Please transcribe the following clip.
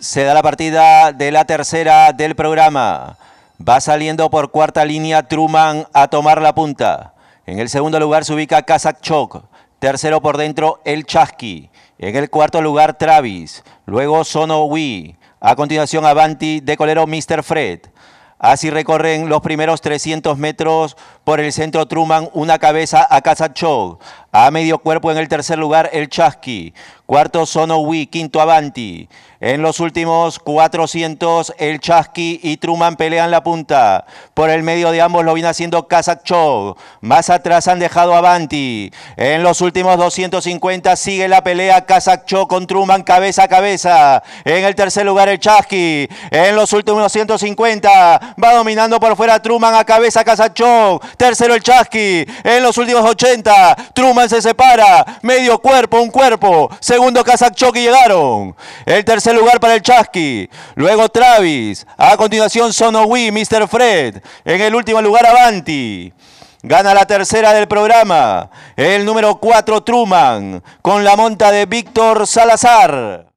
Se da la partida de la tercera del programa. Va saliendo por cuarta línea Truman a tomar la punta. En el segundo lugar se ubica Chok. Tercero por dentro El Chaski. En el cuarto lugar Travis. Luego Sono Wee. A continuación Avanti de colero Mr. Fred. Así recorren los primeros 300 metros por el centro Truman, una cabeza a Kazachov. A medio cuerpo en el tercer lugar, el Chasqui. Cuarto, Wii, Quinto, Avanti. En los últimos 400, el Chasqui y Truman pelean la punta. Por el medio de ambos lo viene haciendo Kazachov. Más atrás han dejado Avanti. En los últimos 250 sigue la pelea Kazachov con Truman cabeza a cabeza. En el tercer lugar el Chasqui. En los últimos 250 va dominando por fuera Truman a cabeza Kazachov. Tercero el Chasqui. En los últimos 80. Truman se separa. Medio cuerpo, un cuerpo. Segundo y llegaron. El tercer lugar para el Chasqui. Luego Travis. A continuación Sonowi, Mr. Fred. En el último lugar Avanti. Gana la tercera del programa. El número 4 Truman. Con la monta de Víctor Salazar.